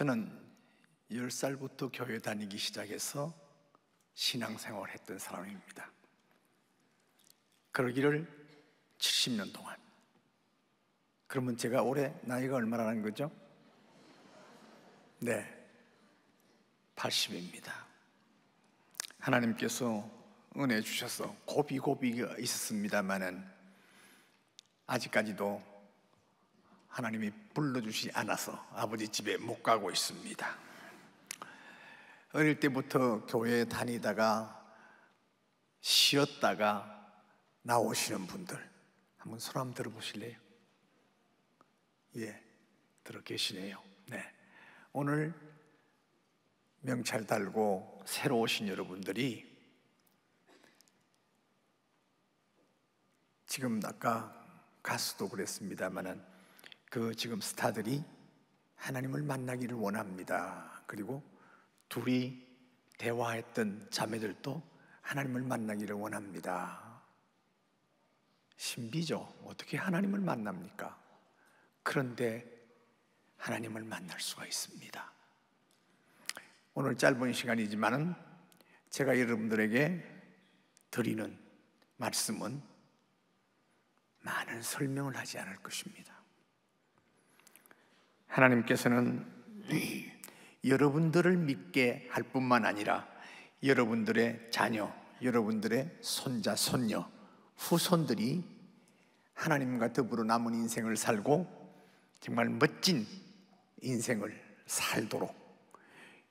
저는 10살부터 교회 다니기 시작해서 신앙생활을 했던 사람입니다. 그러기를 70년 동안. 그러면 제가 올해 나이가 얼마라는 거죠? 네. 80입니다. 하나님께서 은혜 주셔서 고비고비가 있었습니다만은 아직까지도 하나님이 불러주시지 않아서 아버지 집에 못 가고 있습니다. 어릴 때부터 교회 다니다가 쉬었다가 나오시는 분들 한번 손한 들어보실래요? 예, 들어 계시네요. 네, 오늘 명찰 달고 새로 오신 여러분들이 지금 아까 가수도 그랬습니다만은 그 지금 스타들이 하나님을 만나기를 원합니다. 그리고 둘이 대화했던 자매들도 하나님을 만나기를 원합니다. 신비죠. 어떻게 하나님을 만납니까? 그런데 하나님을 만날 수가 있습니다. 오늘 짧은 시간이지만은 제가 여러분들에게 드리는 말씀은 많은 설명을 하지 않을 것입니다. 하나님께서는 여러분들을 믿게 할 뿐만 아니라 여러분들의 자녀, 여러분들의 손자, 손녀, 후손들이 하나님과 더불어 남은 인생을 살고 정말 멋진 인생을 살도록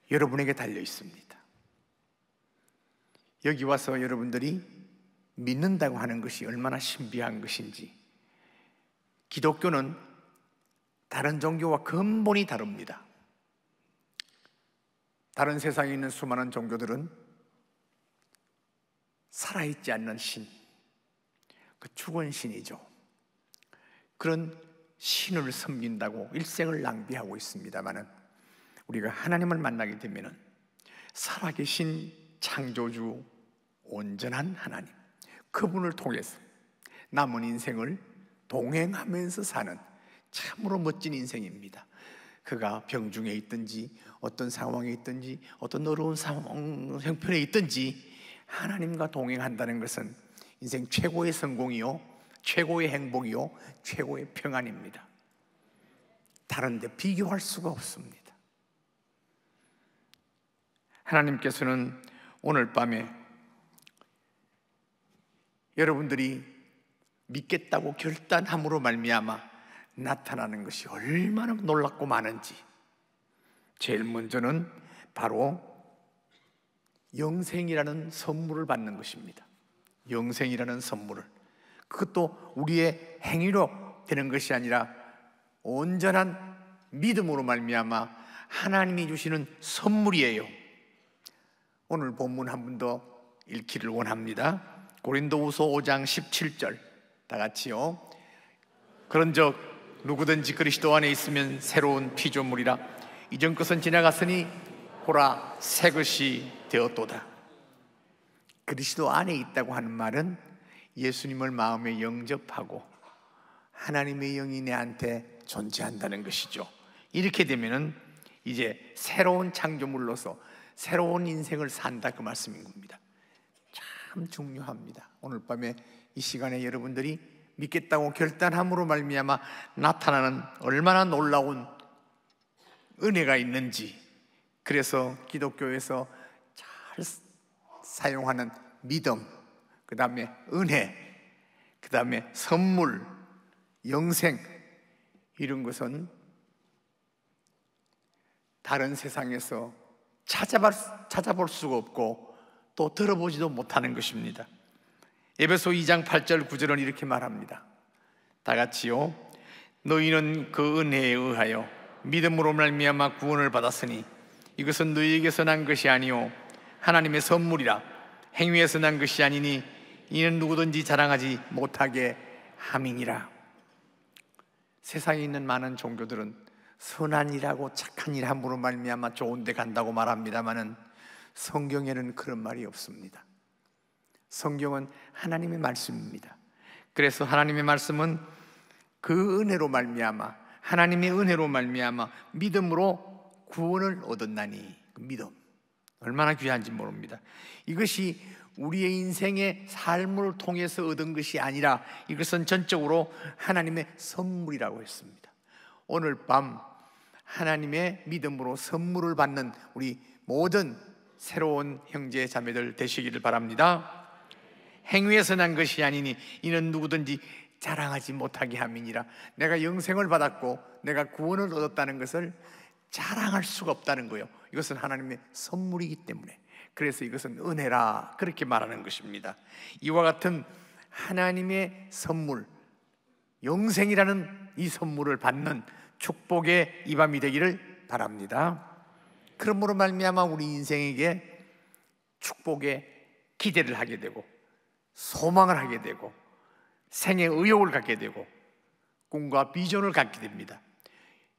여러분에게 달려 있습니다. 여기 와서 여러분들이 믿는다고 하는 것이 얼마나 신비한 것인지 기독교는 다른 종교와 근본이 다릅니다. 다른 세상에 있는 수많은 종교들은 살아있지 않는 신, 그 죽은 신이죠. 그런 신을 섬긴다고 일생을 낭비하고 있습니다만 우리가 하나님을 만나게 되면 살아계신 창조주 온전한 하나님 그분을 통해서 남은 인생을 동행하면서 사는 참으로 멋진 인생입니다. 그가 병중에 있든지 어떤 상황에 있든지 어떤 어려운 상황, 형편에 있든지 하나님과 동행한다는 것은 인생 최고의 성공이요, 최고의 행복이요, 최고의 평안입니다. 다른데 비교할 수가 없습니다. 하나님께서는 오늘 밤에 여러분들이 믿겠다고 결단함으로 말미암아 나타나는 것이 얼마나 놀랍고 많은지 제일 먼저는 바로 영생이라는 선물을 받는 것입니다. 영생이라는 선물을 그것도 우리의 행위로 되는 것이 아니라 온전한 믿음으로 말미암아 하나님이 주시는 선물이에요. 오늘 본문 한 번 더 읽기를 원합니다. 고린도후서 5장 17절 다 같이요. 그런즉 누구든지 그리스도 안에 있으면 새로운 피조물이라 이전 것은 지나갔으니 보라 새 것이 되었도다. 그리스도 안에 있다고 하는 말은 예수님을 마음에 영접하고 하나님의 영이 내한테 존재한다는 것이죠. 이렇게 되면은 이제 새로운 창조물로서 새로운 인생을 산다 그 말씀인 겁니다. 참 중요합니다. 오늘 밤에 이 시간에 여러분들이 믿겠다고 결단함으로 말미암아 나타나는 얼마나 놀라운 은혜가 있는지 그래서 기독교에서 잘 사용하는 믿음, 그 다음에 은혜, 그 다음에 선물, 영생 이런 것은 다른 세상에서 찾아볼, 수가 없고 또 들어보지도 못하는 것입니다. 에베소 2장 8절 9절은 이렇게 말합니다. 다 같이요. 너희는 그 은혜에 의하여 믿음으로 말미암아 구원을 받았으니 이것은 너희에게서 난 것이 아니요 하나님의 선물이라 행위에서 난 것이 아니니 이는 누구든지 자랑하지 못하게 함이니라. 세상에 있는 많은 종교들은 선한 일하고 착한 일 함으로 말미암아 좋은 데 간다고 말합니다마는 성경에는 그런 말이 없습니다. 성경은 하나님의 말씀입니다. 그래서 하나님의 말씀은 그 은혜로 말미암아 하나님의 은혜로 말미암아 믿음으로 구원을 얻었나니 그 믿음 얼마나 귀한지 모릅니다. 이것이 우리의 인생의 삶을 통해서 얻은 것이 아니라 이것은 전적으로 하나님의 선물이라고 했습니다. 오늘 밤 하나님의 믿음으로 선물을 받는 우리 모든 새로운 형제 자매들 되시기를 바랍니다. 행위에 선한 것이 아니니 이는 누구든지 자랑하지 못하게 함이니라 내가 영생을 받았고 내가 구원을 얻었다는 것을 자랑할 수가 없다는 거예요 이것은 하나님의 선물이기 때문에 그래서 이것은 은혜라 그렇게 말하는 것입니다 이와 같은 하나님의 선물 영생이라는 이 선물을 받는 축복의 이 밤이 되기를 바랍니다 그러므로 말미암아 우리 인생에게 축복의 기대를 하게 되고 소망을 하게 되고 생의 의욕을 갖게 되고 꿈과 비전을 갖게 됩니다.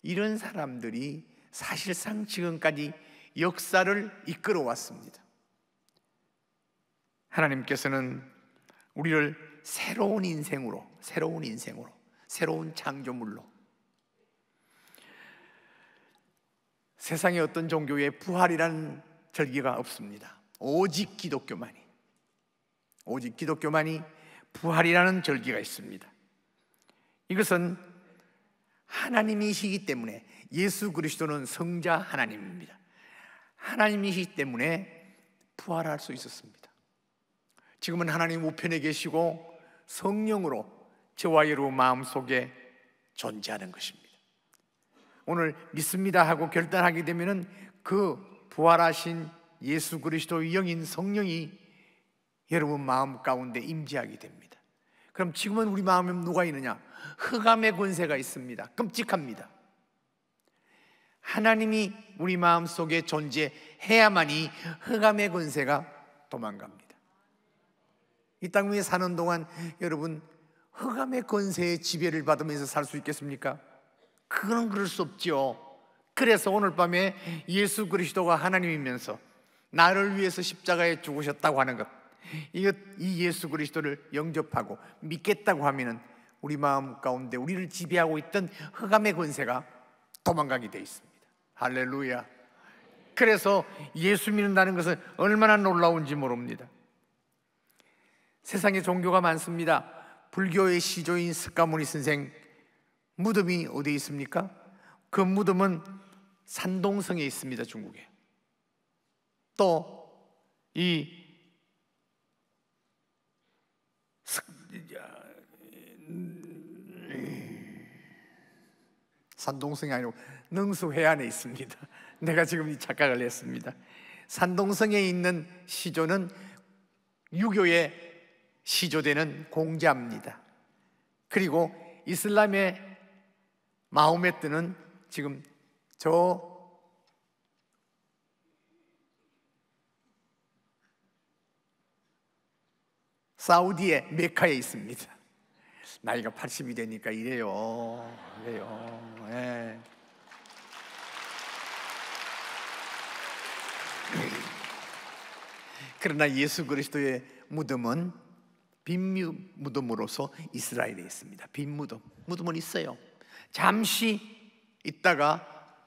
이런 사람들이 사실상 지금까지 역사를 이끌어 왔습니다. 하나님께서는 우리를 새로운 인생으로, 새로운 인생으로, 새로운 창조물로 세상의 어떤 종교에 부활이라는 절기가 없습니다. 오직 기독교만이. 오직 기독교만이 부활이라는 절기가 있습니다. 이것은 하나님이시기 때문에 예수 그리스도는 성자 하나님입니다. 하나님이시기 때문에 부활할 수 있었습니다. 지금은 하나님 우편에 계시고 성령으로 저와 여러분 마음속에 존재하는 것입니다. 오늘 믿습니다 하고 결단하게 되면그 부활하신 예수 그리스도의 영인 성령이 여러분 마음 가운데 임재하게 됩니다. 그럼 지금은 우리 마음에 누가 있느냐? 흑암의 권세가 있습니다. 끔찍합니다. 하나님이 우리 마음 속에 존재해야만이 흑암의 권세가 도망갑니다. 이 땅 위에 사는 동안 여러분 흑암의 권세의 지배를 받으면서 살 수 있겠습니까? 그건 그럴 수없지 그래서 오늘 밤에 예수 그리스도가 하나님이면서 나를 위해서 십자가에 죽으셨다고 하는 것 이것 이 예수 그리스도를 영접하고 믿겠다고 하면은 우리 마음 가운데 우리를 지배하고 있던 흑암의 권세가 도망가게 돼 있습니다. 할렐루야. 그래서 예수 믿는다는 것은 얼마나 놀라운지 모릅니다. 세상에 종교가 많습니다. 불교의 시조인 석가모니 선생 무덤이 어디 있습니까? 그 무덤은 산동성에 있습니다, 중국에. 또이 음, 산동성이 아니고 능수 회안에 있습니다. 내가 지금 이 착각을 했습니다. 산동성에 있는 시조는 유교의 시조되는 공자입니다. 그리고 이슬람의 마음에 뜨는 지금 저 사우디의 메카에 있습니다. 나이가 80이 되니까 이래요. 이래요. 예. 그러나 예수 그리스도의 무덤은 빈 무덤으로서 이스라엘에 있습니다. 빈 무덤. 무덤은 있어요. 잠시 있다가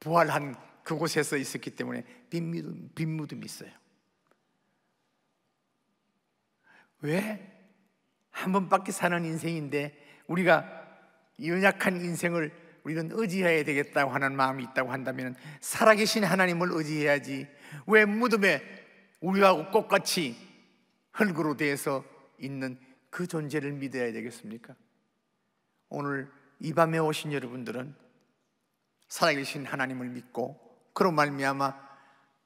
부활한 그곳에서 있었기 때문에 빈 무덤, 빈 무덤이 있어요. 왜? 한 번밖에 사는 인생인데 우리가 연약한 인생을 우리는 의지해야 되겠다고 하는 마음이 있다고 한다면 살아계신 하나님을 의지해야지 왜 무덤에 우리하고 똑같이 흙으로 되어서 있는 그 존재를 믿어야 되겠습니까? 오늘 이 밤에 오신 여러분들은 살아계신 하나님을 믿고 그런 말미암아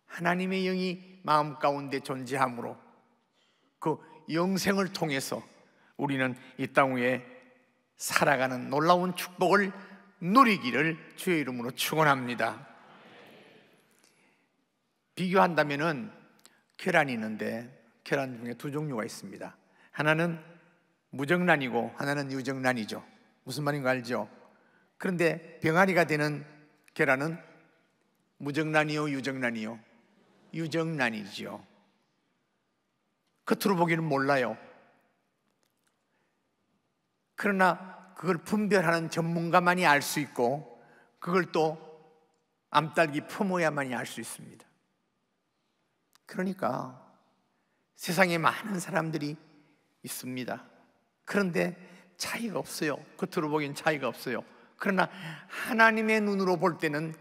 하나님의 영이 마음 가운데 존재함으로 그 영생을 통해서 우리는 이 땅 위에 살아가는 놀라운 축복을 누리기를 주의 이름으로 축원합니다. 비교한다면은 계란이 있는데 계란 중에 두 종류가 있습니다. 하나는 무정란이고 하나는 유정란이죠. 무슨 말인가 알죠? 그런데 병아리가 되는 계란은 무정란이요 유정란이요 유정란이지 겉으로 보기는 몰라요. 그러나 그걸 분별하는 전문가만이 알 수 있고 그걸 또 암딸기 품어야만이 알 수 있습니다. 그러니까 세상에 많은 사람들이 있습니다. 그런데 차이가 없어요. 겉으로 보기엔 차이가 없어요. 그러나 하나님의 눈으로 볼 때는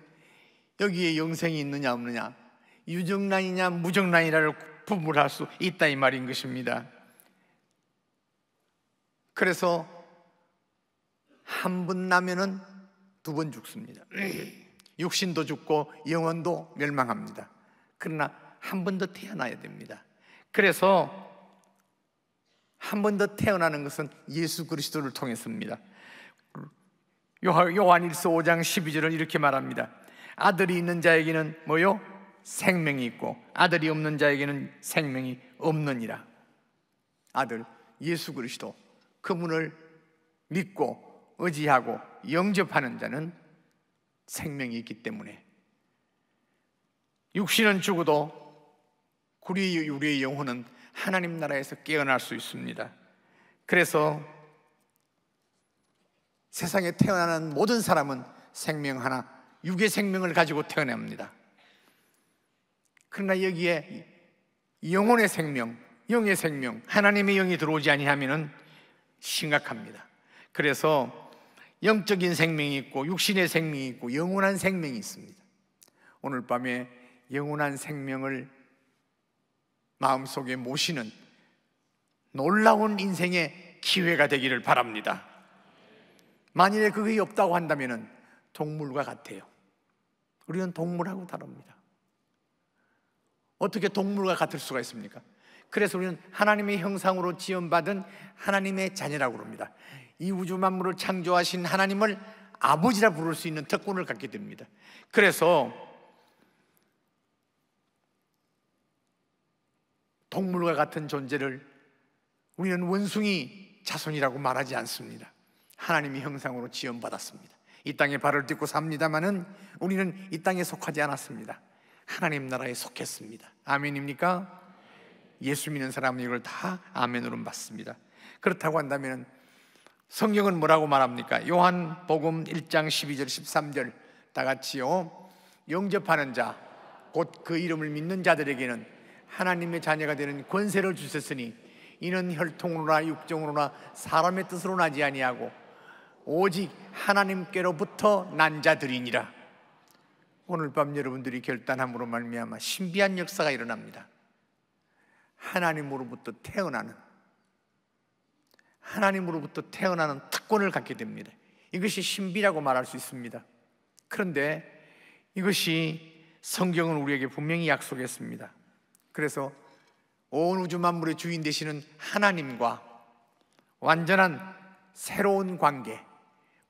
여기에 영생이 있느냐 없느냐, 유정란이냐 무정란이라를 부 분별할 수 있다 이 말인 것입니다. 그래서 한 번 나면은 두 번 죽습니다. 육신도 죽고 영혼도 멸망합니다. 그러나 한 번 더 태어나야 됩니다. 그래서 한 번 더 태어나는 것은 예수 그리스도를 통해서입니다. 요한일서 5장 12절은 이렇게 말합니다. 아들이 있는 자에게는 뭐요? 생명이 있고 아들이 없는 자에게는 생명이 없느니라. 아들 예수 그리스도 그분을 믿고 의지하고 영접하는 자는 생명이 있기 때문에 육신은 죽어도 우리의, 영혼은 하나님 나라에서 깨어날 수 있습니다. 그래서 세상에 태어나는 모든 사람은 생명 하나, 육의 생명을 가지고 태어납니다. 그러나 여기에 영혼의 생명, 영의 생명, 하나님의 영이 들어오지 아니하면은 심각합니다. 그래서 영적인 생명이 있고 육신의 생명이 있고 영원한 생명이 있습니다. 오늘 밤에 영원한 생명을 마음속에 모시는 놀라운 인생의 기회가 되기를 바랍니다. 만일에 그게 없다고 한다면 동물과 같아요. 우리는 동물하고 다릅니다. 어떻게 동물과 같을 수가 있습니까? 그래서 우리는 하나님의 형상으로 지음받은 하나님의 자녀라고 합니다. 이 우주 만물을 창조하신 하나님을 아버지라 부를 수 있는 특권을 갖게 됩니다. 그래서 동물과 같은 존재를 우리는 원숭이 자손이라고 말하지 않습니다. 하나님의 형상으로 지음받았습니다. 이 땅에 발을 딛고 삽니다마는 우리는 이 땅에 속하지 않았습니다. 하나님 나라에 속했습니다. 아멘입니까? 예수 믿는 사람은 이걸 다 아멘으로 받습니다. 그렇다고 한다면 성경은 뭐라고 말합니까? 요한복음 1장 12절 13절 다 같이요. 영접하는 자 곧 그 이름을 믿는 자들에게는 하나님의 자녀가 되는 권세를 주셨으니 이는 혈통으로나 육정으로나 사람의 뜻으로 나지 아니하고 오직 하나님께로부터 난 자들이니라. 오늘 밤 여러분들이 결단함으로 말미암아 신비한 역사가 일어납니다. 하나님으로부터 태어나는 하나님으로부터 태어나는 특권을 갖게 됩니다. 이것이 신비라고 말할 수 있습니다. 그런데 이것이 성경은 우리에게 분명히 약속했습니다. 그래서 온 우주 만물의 주인 되시는 하나님과 완전한 새로운 관계,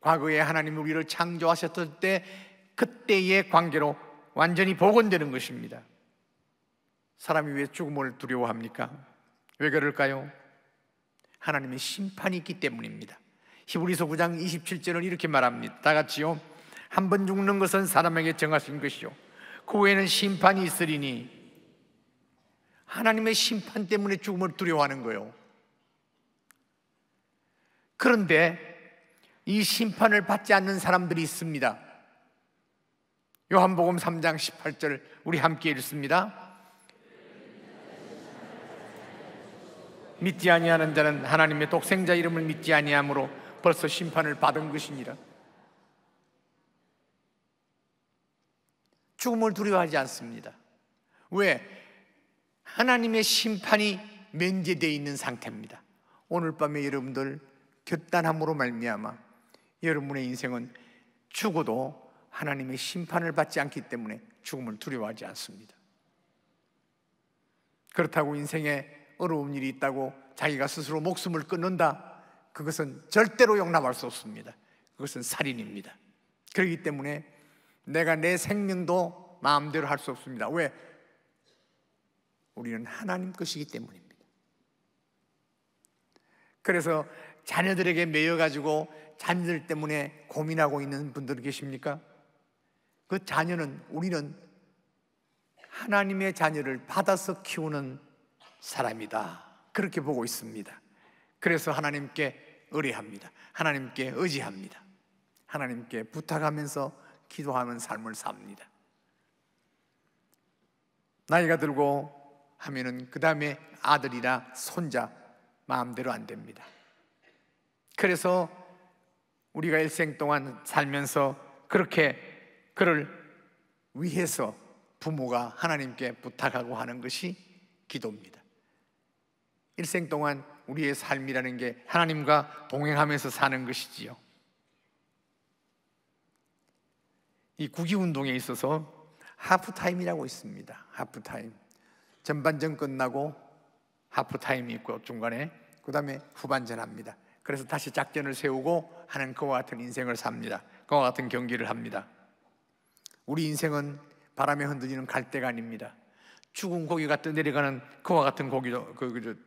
과거에 하나님 우리를 창조하셨을 때 그때의 관계로 완전히 복원되는 것입니다. 사람이 왜 죽음을 두려워합니까? 왜 그럴까요? 하나님의 심판이 있기 때문입니다. 히브리서 9장 27절은 이렇게 말합니다. 다 같이요. 한 번 죽는 것은 사람에게 정하신 것이요. 그 후에는 심판이 있으리니 하나님의 심판 때문에 죽음을 두려워하는 거요. 그런데 이 심판을 받지 않는 사람들이 있습니다. 요한복음 3장 18절 우리 함께 읽습니다. 믿지 아니하는 자는 하나님의 독생자 이름을 믿지 아니함으로 벌써 심판을 받은 것이니라. 죽음을 두려워하지 않습니다. 왜? 하나님의 심판이 면제되어 있는 상태입니다. 오늘 밤에 여러분들 결단함으로 말미암아 여러분의 인생은 죽어도 하나님의 심판을 받지 않기 때문에 죽음을 두려워하지 않습니다. 그렇다고 인생에 어려운 일이 있다고 자기가 스스로 목숨을 끊는다. 그것은 절대로 용납할 수 없습니다. 그것은 살인입니다. 그렇기 때문에 내가 내 생명도 마음대로 할 수 없습니다. 왜? 우리는 하나님 것이기 때문입니다. 그래서 자녀들에게 매여 가지고 자녀들 때문에 고민하고 있는 분들 계십니까? 그 자녀는 우리는 하나님의 자녀를 받아서 키우는 사람이다. 그렇게 보고 있습니다. 그래서 하나님께 의뢰합니다. 하나님께 의지합니다. 하나님께 부탁하면서 기도하는 삶을 삽니다. 나이가 들고 하면은 그 다음에 아들이나 손자 마음대로 안 됩니다. 그래서 우리가 일생 동안 살면서 그렇게 그를 위해서 부모가 하나님께 부탁하고 하는 것이 기도입니다. 일생 동안 우리의 삶이라는 게 하나님과 동행하면서 사는 것이지요. 이 구기 운동에 있어서 하프타임이라고 있습니다. 하프타임. 전반전 끝나고 하프타임이 있고 중간에 그다음에 후반전 합니다. 그래서 다시 작전을 세우고 하는 그와 같은 인생을 삽니다. 그와 같은 경기를 합니다. 우리 인생은 바람에 흔들리는 갈대가 아닙니다. 죽은 고기 같은 내려가는 그와 같은 고기도 그, 그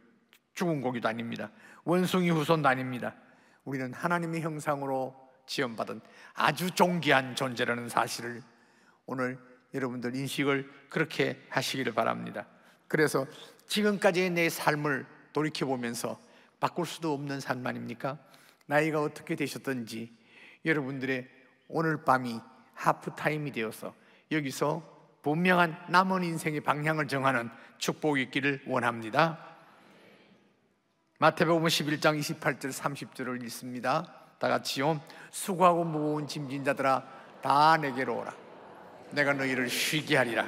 죽은 고기도 아닙니다. 원숭이 후손도 아닙니다. 우리는 하나님의 형상으로 지연받은 아주 존귀한 존재라는 사실을 오늘 여러분들 인식을 그렇게 하시기를 바랍니다. 그래서 지금까지의 내 삶을 돌이켜 보면서 바꿀 수도 없는 삶 아닙니까? 나이가 어떻게 되셨든지 여러분들의 오늘 밤이 하프타임이 되어서 여기서 분명한 남은 인생의 방향을 정하는 축복이 있기를 원합니다. 마태복음 11장 28절 30절을 읽습니다. 다 같이요. 수고하고 무거운 짐진 자들아 다 내게로 오라. 내가 너희를 쉬게 하리라.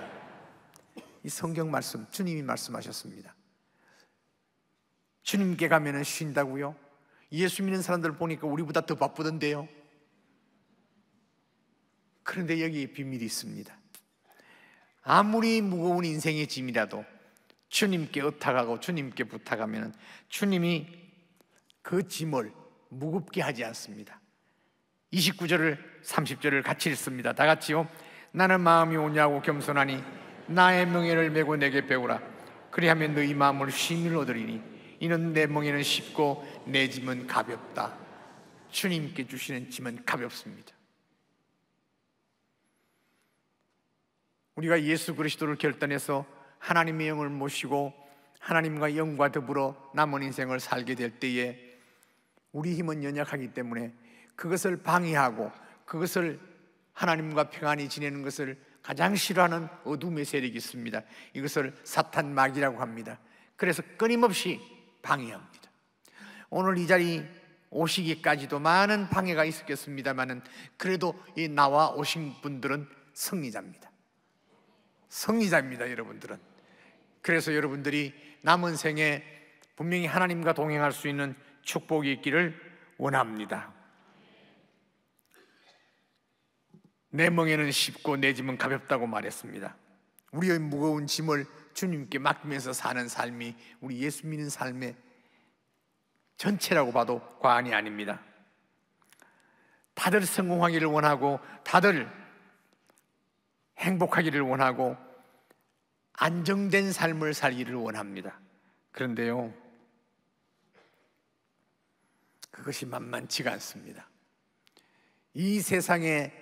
이 성경 말씀 주님이 말씀하셨습니다. 주님께 가면은 쉰다고요? 예수 믿는 사람들 보니까 우리보다 더 바쁘던데요. 그런데 여기에 비밀이 있습니다. 아무리 무거운 인생의 짐이라도 주님께 의탁하고 주님께 부탁하면 주님이 그 짐을 무겁게 하지 않습니다. 29절을 30절을 같이 읽습니다. 다 같이요. 나는 마음이 오냐고 겸손하니 나의 명예를 메고 내게 배우라. 그리하면 너희 마음을 쉼을 얻으리니 이는 내 멍에는 쉽고 내 짐은 가볍다. 주님께 주시는 짐은 가볍습니다. 우리가 예수 그리스도를 결단해서 하나님의 영을 모시고 하나님과 영과 더불어 남은 인생을 살게 될 때에 우리 힘은 연약하기 때문에 그것을 방해하고 그것을 하나님과 평안히 지내는 것을 가장 싫어하는 어둠의 세력이 있습니다. 이것을 사탄 마귀라고 합니다. 그래서 끊임없이 방해합니다. 오늘 이 자리 오시기까지도 많은 방해가 있었겠습니다만은 그래도 이 나와 오신 분들은 승리자입니다. 승리자입니다, 여러분들은. 그래서 여러분들이 남은 생에 분명히 하나님과 동행할 수 있는 축복이 있기를 원합니다. 내 멍에는 쉽고 내 짐은 가볍다고 말했습니다. 우리의 무거운 짐을 주님께 맡기면서 사는 삶이 우리 예수 믿는 삶의 전체라고 봐도 과언이 아닙니다. 다들 성공하기를 원하고 다들 행복하기를 원하고 안정된 삶을 살기를 원합니다. 그런데요, 그것이 만만치가 않습니다. 이 세상에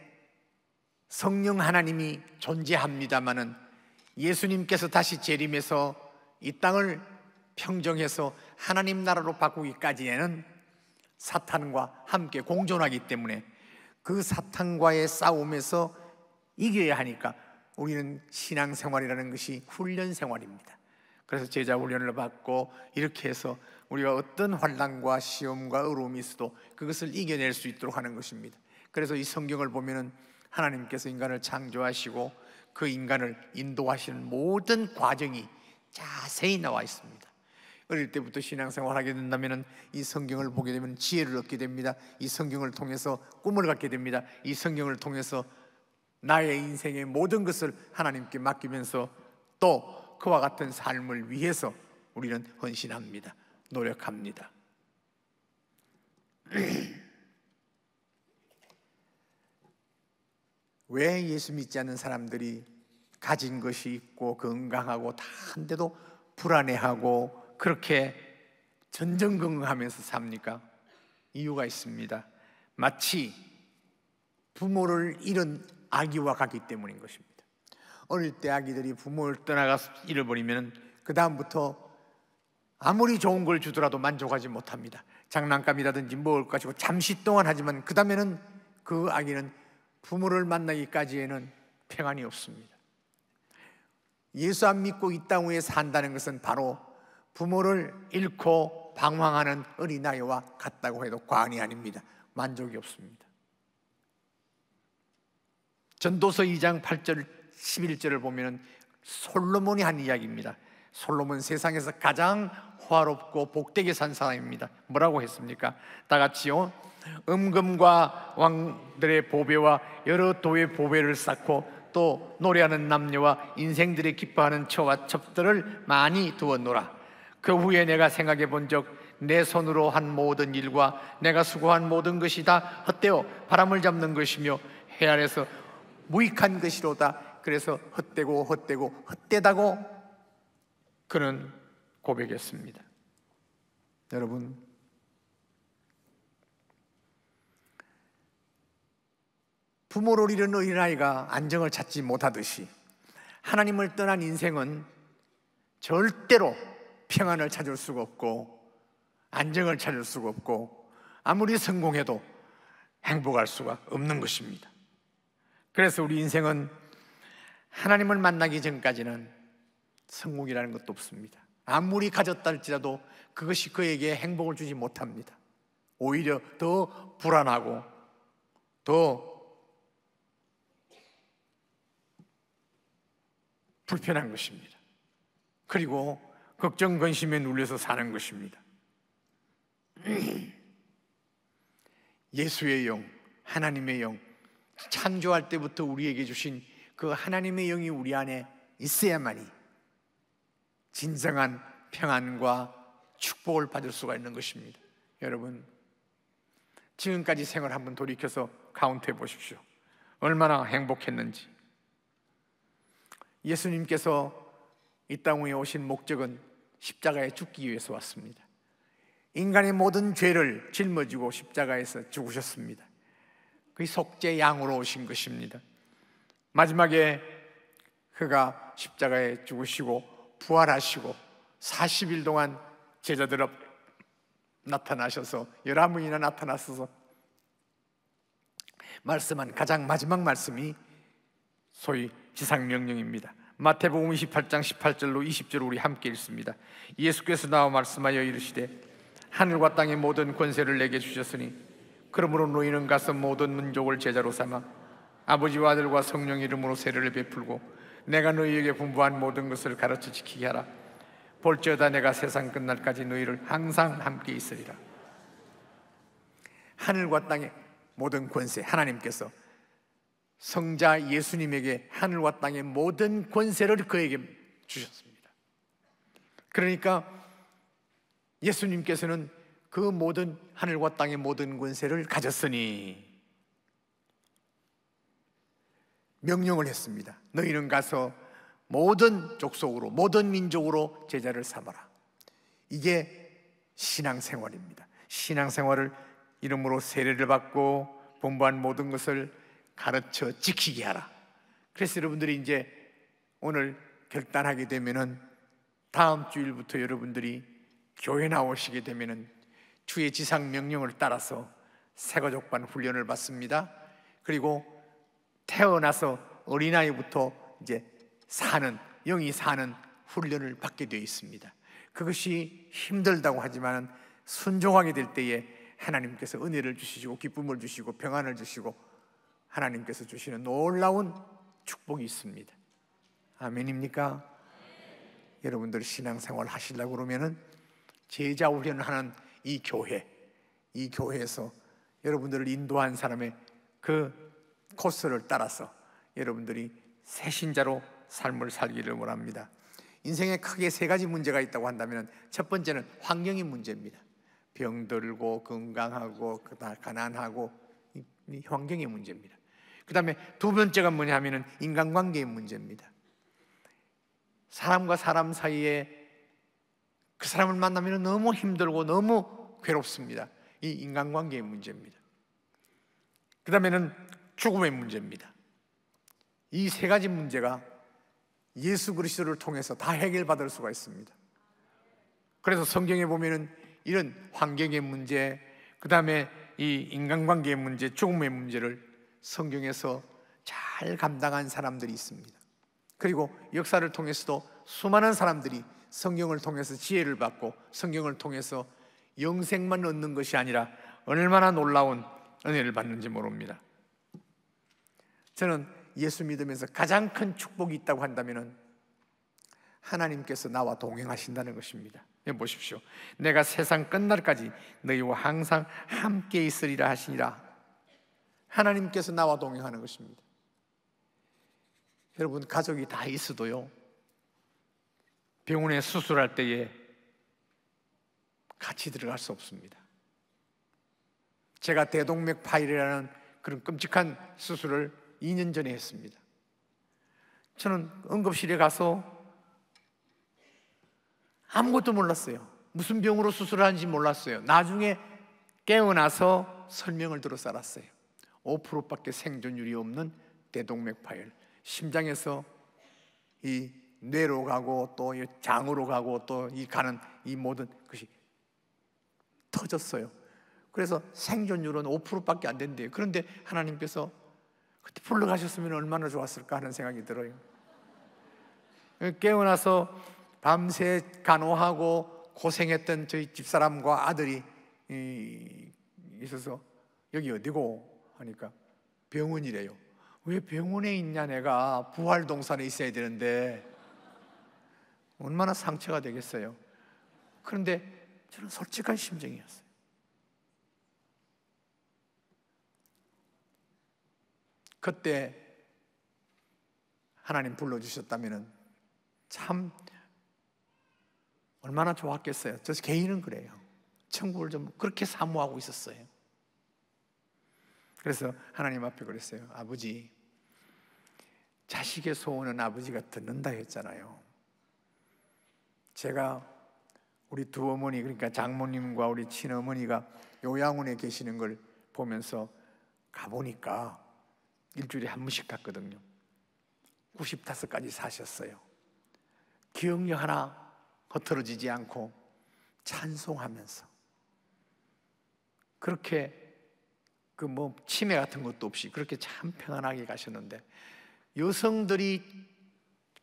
성령 하나님이 존재합니다만은 예수님께서 다시 재림해서 이 땅을 평정해서 하나님 나라로 바꾸기까지에는 사탄과 함께 공존하기 때문에 그 사탄과의 싸움에서 이겨야 하니까 우리는 신앙생활이라는 것이 훈련 생활입니다. 그래서 제자 훈련을 받고 이렇게 해서 우리가 어떤 환란과 시험과 어려움이 있어도 그것을 이겨낼 수 있도록 하는 것입니다. 그래서 이 성경을 보면은 하나님께서 인간을 창조하시고 그 인간을 인도하시는 모든 과정이 자세히 나와 있습니다. 어릴 때부터 신앙생활 하게 된다면 이 성경을 보게 되면 지혜를 얻게 됩니다. 이 성경을 통해서 꿈을 갖게 됩니다. 이 성경을 통해서 나의 인생의 모든 것을 하나님께 맡기면서 또 그와 같은 삶을 위해서 우리는 헌신합니다. 노력합니다. 왜 예수 믿지 않는 사람들이 가진 것이 있고 건강하고 다 한데도 불안해하고 그렇게 전전긍긍하면서 삽니까? 이유가 있습니다. 마치 부모를 잃은 아기와 같기 때문인 것입니다. 어릴 때 아기들이 부모를 떠나가 잃어버리면 그 다음부터 아무리 좋은 걸 주더라도 만족하지 못합니다. 장난감이라든지 먹을 것이고 잠시 동안 하지만 그 다음에는 그 아기는 부모를 만나기까지에는 평안이 없습니다. 예수 안 믿고 이 땅에 산다는 것은 바로 부모를 잃고 방황하는 어린아이와 같다고 해도 과언이 아닙니다. 만족이 없습니다. 전도서 2장 8절 11절을 보면 솔로몬이 한 이야기입니다. 솔로몬 세상에서 가장 화롭고 복되게 산 사람입니다. 뭐라고 했습니까? 다 같이요. 음금과 왕들의 보배와 여러 도의 보배를 쌓고 또 노래하는 남녀와 인생들이 기뻐하는 처와 첩들을 많이 두었노라. 그 후에 내가 생각해 본 적 내 손으로 한 모든 일과 내가 수고한 모든 것이 다 헛되어 바람을 잡는 것이며 해안에서 무익한 것이로다. 그래서 헛되고 헛되고 헛되다고 그는 고백했습니다. 여러분, 부모를 잃은 어린아이가 안정을 찾지 못하듯이 하나님을 떠난 인생은 절대로 평안을 찾을 수가 없고 안정을 찾을 수가 없고 아무리 성공해도 행복할 수가 없는 것입니다. 그래서 우리 인생은 하나님을 만나기 전까지는 성공이라는 것도 없습니다. 아무리 가졌다 할지라도 그것이 그에게 행복을 주지 못합니다. 오히려 더 불안하고 더 불편한 것입니다. 그리고 걱정 근심에 눌려서 사는 것입니다. 예수의 영, 하나님의 영, 창조할 때부터 우리에게 주신 그 하나님의 영이 우리 안에 있어야만이 진정한 평안과 축복을 받을 수가 있는 것입니다. 여러분, 지금까지 생을 한번 돌이켜서 카운트해 보십시오. 얼마나 행복했는지. 예수님께서 이 땅에 오신 목적은 십자가에 죽기 위해서 왔습니다. 인간의 모든 죄를 짊어지고 십자가에서 죽으셨습니다. 그 속죄 양으로 오신 것입니다. 마지막에 그가 십자가에 죽으시고 부활하시고 40일 동안 제자들 앞 나타나셔서 열한 분이나 나타났어서 말씀한 가장 마지막 말씀이 소위 지상명령입니다. 마태복음 28장 18절로 20절 우리 함께 읽습니다. 예수께서 나와 말씀하여 이르시되 하늘과 땅의 모든 권세를 내게 주셨으니 그러므로 너희는 가서 모든 민족을 제자로 삼아 아버지와 아들과 성령 이름으로 세례를 베풀고 내가 너희에게 분부한 모든 것을 가르쳐 지키게 하라. 볼지어다 내가 세상 끝날까지 너희를 항상 함께 있으리라. 하늘과 땅의 모든 권세 하나님께서 성자 예수님에게 하늘과 땅의 모든 권세를 그에게 주셨습니다. 그러니까 예수님께서는 그 모든 하늘과 땅의 모든 권세를 가졌으니 명령을 했습니다. 너희는 가서 모든 족속으로 모든 민족으로 제자를 삼아라. 이게 신앙생활입니다. 신앙생활을 이름으로 세례를 받고 본부한 모든 것을 가르쳐 지키게 하라. 그래서 여러분들이 이제 오늘 결단하게 되면은 다음 주일부터 여러분들이 교회 나오시게 되면은 주의 지상 명령을 따라서 세거족반 훈련을 받습니다. 그리고 태어나서 어린아이부터 이제 사는 영이 사는 훈련을 받게 되어 있습니다. 그것이 힘들다고 하지만 순종하게 될 때에 하나님께서 은혜를 주시고 기쁨을 주시고 평안을 주시고 하나님께서 주시는 놀라운 축복이 있습니다. 아멘입니까? 여러분들 신앙생활 하시려고 그러면은 제자 훈련 하는 이 교회, 이 교회에서 여러분들을 인도한 사람의 그 코스를 따라서 여러분들이 새 신자로 삶을 살기를 원합니다. 인생에 크게 세 가지 문제가 있다고 한다면 첫 번째는 환경의 문제입니다. 병들고 건강하고 그 가난하고 환경의 문제입니다. 그 다음에 두 번째가 뭐냐 면은 인간관계의 문제입니다. 사람과 사람 사이에 그 사람을 만나면 너무 힘들고 너무 괴롭습니다. 이 인간관계의 문제입니다. 그 다음에는 죽음의 문제입니다. 이 세 가지 문제가 예수 그리스도를 통해서 다 해결받을 수가 있습니다. 그래서 성경에 보면은 이런 환경의 문제, 그 다음에 이 인간관계의 문제, 죽음의 문제를 성경에서 잘 감당한 사람들이 있습니다. 그리고 역사를 통해서도 수많은 사람들이 성경을 통해서 지혜를 받고 성경을 통해서 영생만 얻는 것이 아니라 얼마나 놀라운 은혜를 받는지 모릅니다. 저는 예수 믿으면서 가장 큰 축복이 있다고 한다면은 하나님께서 나와 동행하신다는 것입니다. 보십시오. 내가 세상 끝날까지 너희와 항상 함께 있으리라 하시니라. 하나님께서 나와 동행하는 것입니다. 여러분 가족이 다 있어도요. 병원에 수술할 때에 같이 들어갈 수 없습니다. 제가 대동맥 파열이라는 그런 끔찍한 수술을 2년 전에 했습니다. 저는 응급실에 가서 아무것도 몰랐어요. 무슨 병으로 수술하는지 몰랐어요. 나중에 깨어나서 설명을 들어서 알았어요. 5%밖에 생존율이 없는 대동맥 파열. 심장에서 이 뇌로 가고 또이 장으로 가고 또 이 가는 이 모든 것이 터졌어요. 그래서 생존율은 5%밖에 안 된대요. 그런데 하나님께서 그때 불러가셨으면 얼마나 좋았을까 하는 생각이 들어요. 깨어나서 밤새 간호하고 고생했던 저희 집사람과 아들이 있어서 여기 어디고 하니까 병원이래요. 왜 병원에 있냐 내가 부활 동산에 있어야 되는데 얼마나 상처가 되겠어요. 그런데 저는 솔직한 심정이었어요. 그때 하나님 불러주셨다면 참 얼마나 좋았겠어요. 저 개인은 그래요. 천국을 좀 그렇게 사모하고 있었어요. 그래서 하나님 앞에 그랬어요. 아버지, 자식의 소원은 아버지가 듣는다 했잖아요. 제가 우리 두 어머니, 그러니까 장모님과 우리 친어머니가 요양원에 계시는 걸 보면서 가보니까 일주일에 한 번씩 갔거든요. 95까지 사셨어요. 기억력 하나 흐트러지지 않고 찬송하면서 그렇게 그뭐 치매 같은 것도 없이 그렇게 참 평안하게 가셨는데 여성들이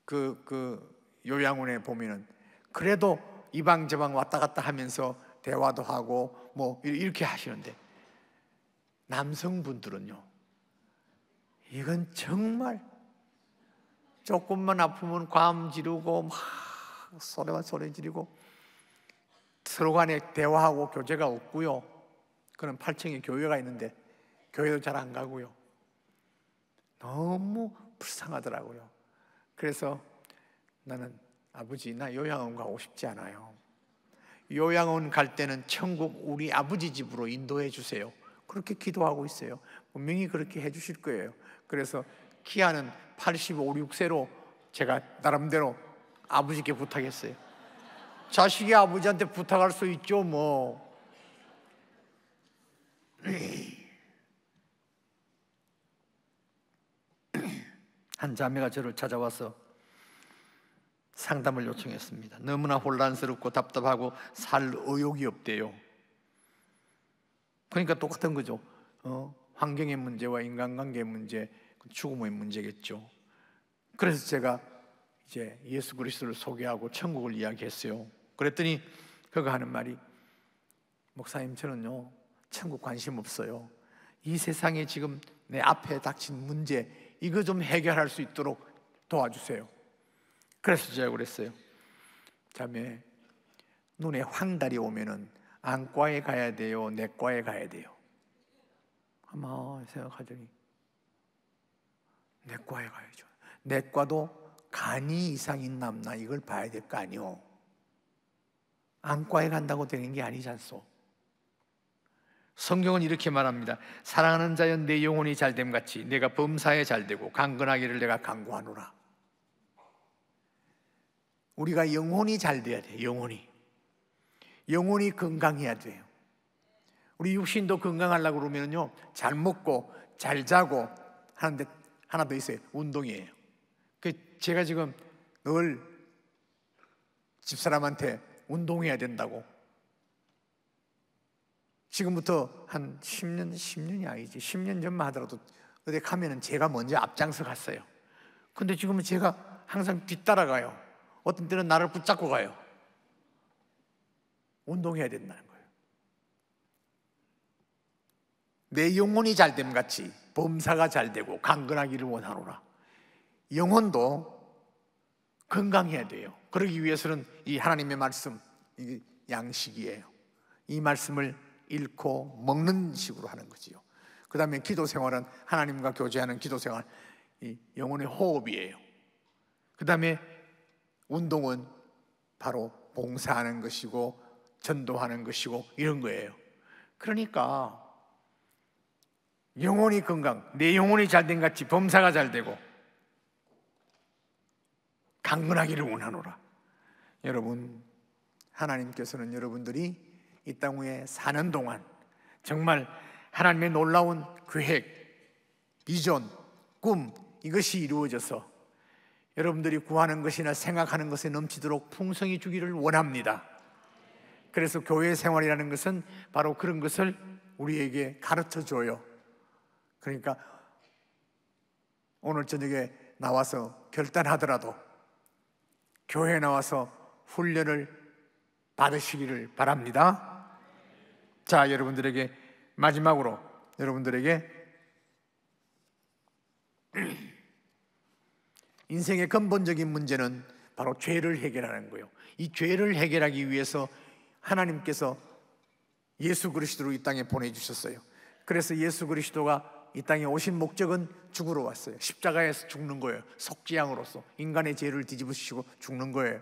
그, 그 요양원에 보면은 그래도 이방저방 왔다 갔다 하면서 대화도 하고 뭐 이렇게 하시는데 남성분들은요 이건 정말 조금만 아프면 괌 지르고 막소리만 소리 지르고 서로 간에 대화하고 교제가 없고요 그런 8층에 교회가 있는데 교회도 잘 안 가고요. 너무 불쌍하더라고요. 그래서 나는 아버지, 나 요양원 가고 싶지 않아요. 요양원 갈 때는 천국 우리 아버지 집으로 인도해 주세요. 그렇게 기도하고 있어요. 분명히 그렇게 해 주실 거예요. 그래서 키아는 85, 6세로 제가 나름대로 아버지께 부탁했어요. 자식이 아버지한테 부탁할 수 있죠, 뭐. 한 자매가 저를 찾아와서 상담을 요청했습니다. 너무나 혼란스럽고 답답하고 살 의욕이 없대요. 그러니까 똑같은 거죠. 어, 환경의 문제와 인간관계의 문제, 죽음의 문제겠죠. 그래서 제가 이제 예수 그리스도를 소개하고 천국을 이야기했어요. 그랬더니 그가 하는 말이 목사님 저는요 천국 관심 없어요. 이 세상에 지금 내 앞에 닥친 문제 이거 좀 해결할 수 있도록 도와주세요. 그래서 제가 그랬어요. 자매, 눈에 황달이 오면은 안과에 가야 돼요, 내과에 가야 돼요. 아마 생각하더니 내과에 가야죠. 내과도 간이 이상 있나 나 이걸 봐야 될 거 아니오. 안과에 간다고 되는 게 아니지 소 성경은 이렇게 말합니다. 사랑하는 자여 내 영혼이 잘됨 같이 내가 범사에 잘되고 강건하기를 내가 강구하노라. 우리가 영혼이 잘 돼야 돼. 영혼이. 영혼이 건강해야 돼요. 우리 육신도 건강하려고 그러면요. 잘 먹고 잘 자고 하는데 하나 더 있어요. 운동이에요. 그 제가 지금 늘 집사람한테 운동해야 된다고 지금부터 한 10년, 10년이 아니지. 10년 전만 하더라도 어디 가면은 제가 먼저 앞장서 갔어요. 근데 지금은 제가 항상 뒤따라가요. 어떤 때는 나를 붙잡고 가요. 운동해야 된다는 거예요. 내 영혼이 잘됨 같이 범사가 잘 되고 강건하기를 원하노라. 영혼도 건강해야 돼요. 그러기 위해서는 이 하나님의 말씀, 이 양식이에요. 이 말씀을 잃고 먹는 식으로 하는 거지요. 그 다음에 기도 생활은 하나님과 교제하는 기도 생활, 영혼의 호흡이에요. 그 다음에 운동은 바로 봉사하는 것이고, 전도하는 것이고, 이런 거예요. 그러니까, 영혼이 건강, 내 영혼이 잘 된 같이 범사가 잘 되고, 강건하기를 원하노라. 여러분, 하나님께서는 여러분들이 이땅 위에 사는 동안 정말 하나님의 놀라운 계획, 비전, 꿈 이것이 이루어져서 여러분들이 구하는 것이나 생각하는 것에 넘치도록 풍성히 주기를 원합니다. 그래서 교회 생활이라는 것은 바로 그런 것을 우리에게 가르쳐 줘요. 그러니까 오늘 저녁에 나와서 결단하더라도 교회에 나와서 훈련을 받으시기를 바랍니다. 자, 여러분들에게 마지막으로 여러분들에게 인생의 근본적인 문제는 바로 죄를 해결하는 거예요. 이 죄를 해결하기 위해서 하나님께서 예수 그리스도를 이 땅에 보내주셨어요. 그래서 예수 그리스도가 이 땅에 오신 목적은 죽으러 왔어요. 십자가에서 죽는 거예요. 속지양으로서 인간의 죄를 뒤집으시고 죽는 거예요.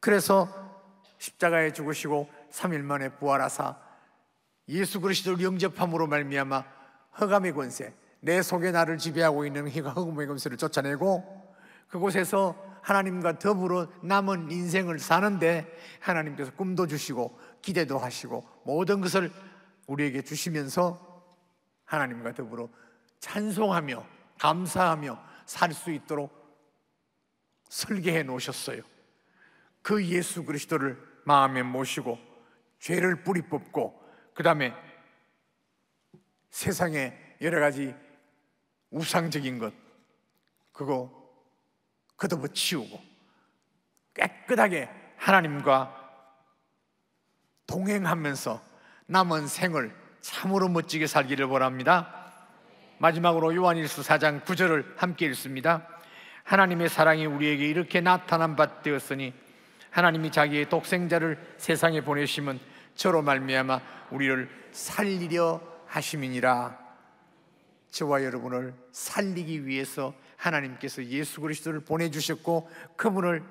그래서 십자가에 죽으시고 3일 만에 부활하사 예수 그리스도를 영접함으로 말미암아 허감의 권세, 내 속에 나를 지배하고 있는 허감의 권세를 쫓아내고 그곳에서 하나님과 더불어 남은 인생을 사는데 하나님께서 꿈도 주시고 기대도 하시고 모든 것을 우리에게 주시면서 하나님과 더불어 찬송하며 감사하며 살 수 있도록 설계해 놓으셨어요. 그 예수 그리스도를 마음에 모시고 죄를 뿌리 뽑고 그 다음에 세상에 여러 가지 우상적인 것, 그거 걷어붙치우고 깨끗하게 하나님과 동행하면서 남은 생을 참으로 멋지게 살기를 바랍니다. 마지막으로 요한일수 4장 9절을 함께 읽습니다. 하나님의 사랑이 우리에게 이렇게 나타난 바 되었으니 하나님이 자기의 독생자를 세상에 보내시면 저로 말미암아 우리를 살리려 하심이니라. 저와 여러분을 살리기 위해서 하나님께서 예수 그리스도를 보내 주셨고 그분을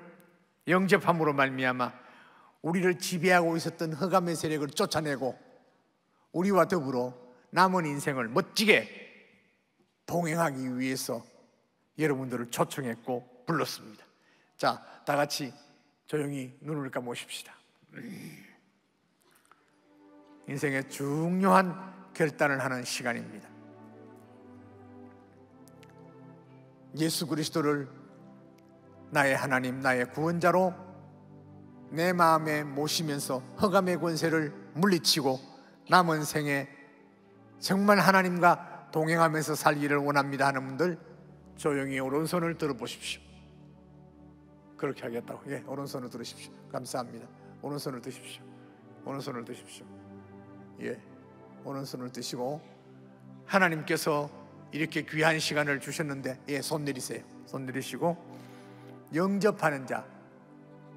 영접함으로 말미암아 우리를 지배하고 있었던 허감의 세력을 쫓아내고 우리와 더불어 남은 인생을 멋지게 동행하기 위해서 여러분들을 초청했고 불렀습니다. 자, 다 같이 조용히 눈을 감으십시다. 인생의 중요한 결단을 하는 시간입니다. 예수 그리스도를 나의 하나님, 나의 구원자로 내 마음에 모시면서 허감의 권세를 물리치고 남은 생에 정말 하나님과 동행하면서 살기를 원합니다 하는 분들 조용히 오른손을 들어보십시오. 그렇게 하겠다고. 예, 오른손을 들으십시오. 감사합니다. 오른손을 드십시오. 오른손을 드십시오. 예, 오른손을 드시고 하나님께서 이렇게 귀한 시간을 주셨는데 예, 손 내리세요. 손 내리시고 영접하는 자,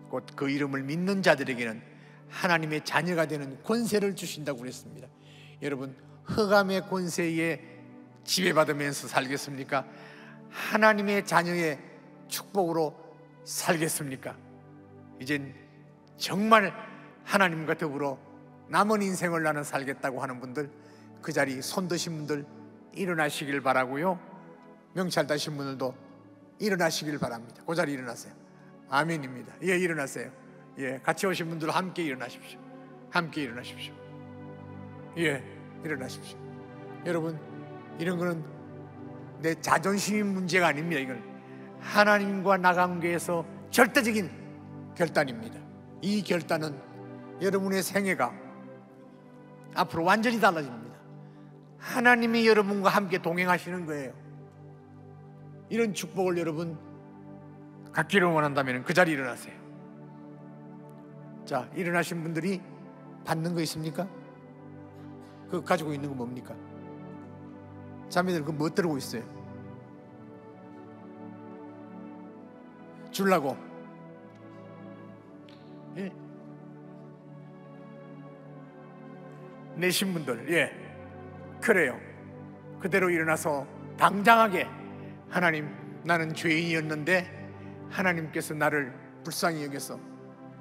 곧 그 이름을 믿는 자들에게는 하나님의 자녀가 되는 권세를 주신다고 그랬습니다. 여러분 허감의 권세에 지배받으면서 살겠습니까? 하나님의 자녀의 축복으로 살겠습니까? 이젠 정말 하나님과 더불어 남은 인생을 나는 살겠다고 하는 분들 그 자리 손 드신 분들 일어나시길 바라고요. 명찰 다신 분들도 일어나시길 바랍니다. 그 자리 일어나세요. 아멘입니다. 예, 일어나세요. 예, 같이 오신 분들 함께 일어나십시오. 함께 일어나십시오. 예, 일어나십시오. 여러분, 이런 거는 내자존심 문제가 아닙니다. 이건 하나님과 나 관계에서 절대적인 결단입니다. 이 결단은 여러분의 생애가 앞으로 완전히 달라집니다. 하나님이 여러분과 함께 동행하시는 거예요. 이런 축복을 여러분 갖기를 원한다면 그 자리에 일어나세요. 자, 일어나신 분들이 받는 거 있습니까? 그 가지고 있는 거 뭡니까? 자매들 그뭐 들고 있어요? 줄라고. 내신 분들, 예. 그래요. 그대로 일어나서 당장하게 하나님, 나는 죄인이었는데 하나님께서 나를 불쌍히 여겨서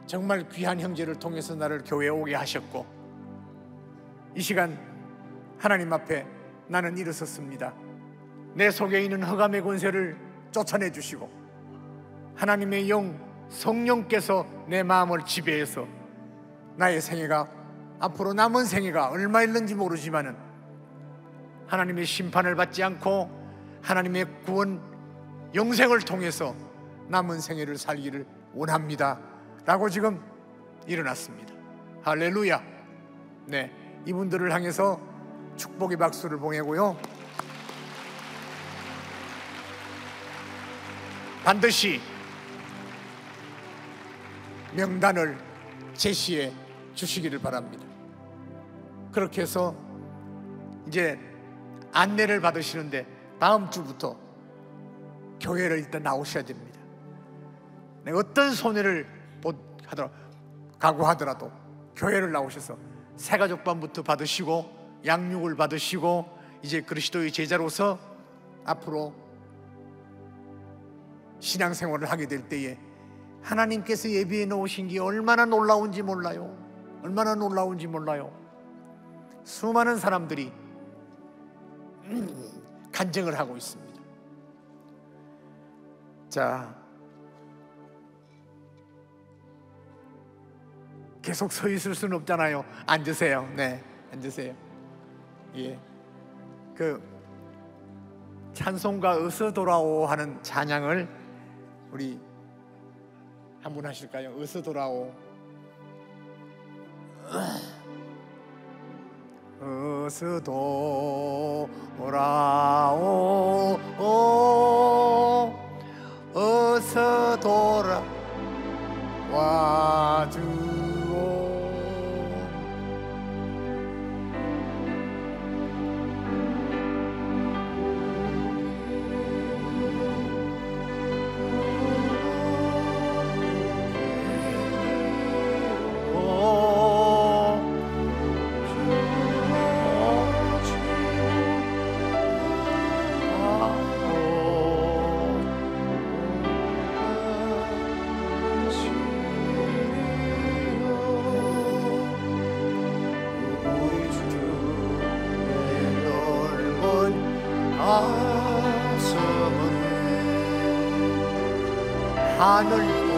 정말 귀한 형제를 통해서 나를 교회에 오게 하셨고 이 시간 하나님 앞에 나는 일어섰습니다. 내 속에 있는 허감의 권세를 쫓아내 주시고 하나님의 영 성령께서 내 마음을 지배해서 나의 생애가 앞으로 남은 생애가 얼마 있는지 모르지만은 하나님의 심판을 받지 않고 하나님의 구원 영생을 통해서 남은 생애를 살기를 원합니다. 라고 지금 일어났습니다. 할렐루야. 네. 이분들을 향해서 축복의 박수를 보내고요. 반드시 명단을 제시해 주시기를 바랍니다. 그렇게 해서 이제 안내를 받으시는데 다음 주부터 교회를 일단 나오셔야 됩니다. 네, 어떤 손해를 각오하더라도 교회를 나오셔서 새가족반부터 받으시고 양육을 받으시고 이제 그리스도의 제자로서 앞으로 신앙생활을 하게 될 때에 하나님께서 예비해 놓으신 게 얼마나 놀라운지 몰라요. 얼마나 놀라운지 몰라요. 수많은 사람들이 간증을 하고 있습니다. 자, 계속 서 있을 수는 없잖아요. 앉으세요. 네, 앉으세요. 예. 그 찬송가 어서 돌아오 하는 찬양을 우리 한 분 하실까요? 어서 돌아오. ウスドラオ 하늘